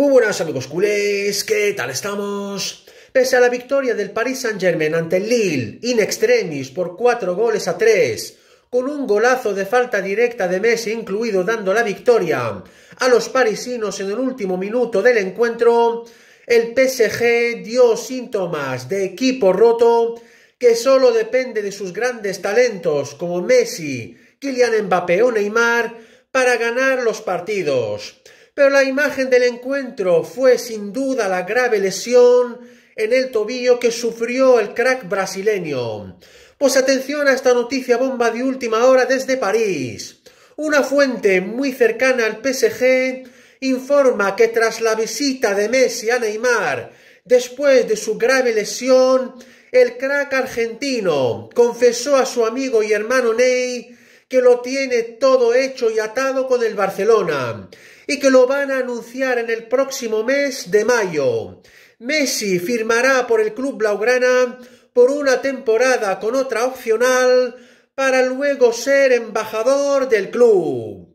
Muy buenas amigos culés, ¿qué tal estamos? Pese a la victoria del Paris Saint-Germain ante el Lille in extremis por 4 goles a 3, con un golazo de falta directa de Messi incluido dando la victoria a los parisinos en el último minuto del encuentro, el PSG dio síntomas de equipo roto que solo depende de sus grandes talentos como Messi, Kylian Mbappé o Neymar para ganar los partidos. Pero la imagen del encuentro fue sin duda la grave lesión en el tobillo que sufrió el crack brasileño. Pues atención a esta noticia bomba de última hora desde París. Una fuente muy cercana al PSG informa que tras la visita de Messi a Neymar, después de su grave lesión, el crack argentino confesó a su amigo y hermano Ney que lo tiene todo hecho y atado con el Barcelona y que lo van a anunciar en el próximo mes de mayo. Messi firmará por el club blaugrana por una temporada con otra opcional para luego ser embajador del club.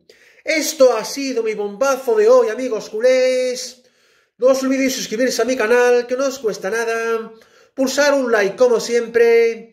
Esto ha sido mi bombazo de hoy, amigos culés. No os olvidéis suscribirse a mi canal, que no os cuesta nada. Pulsar un like como siempre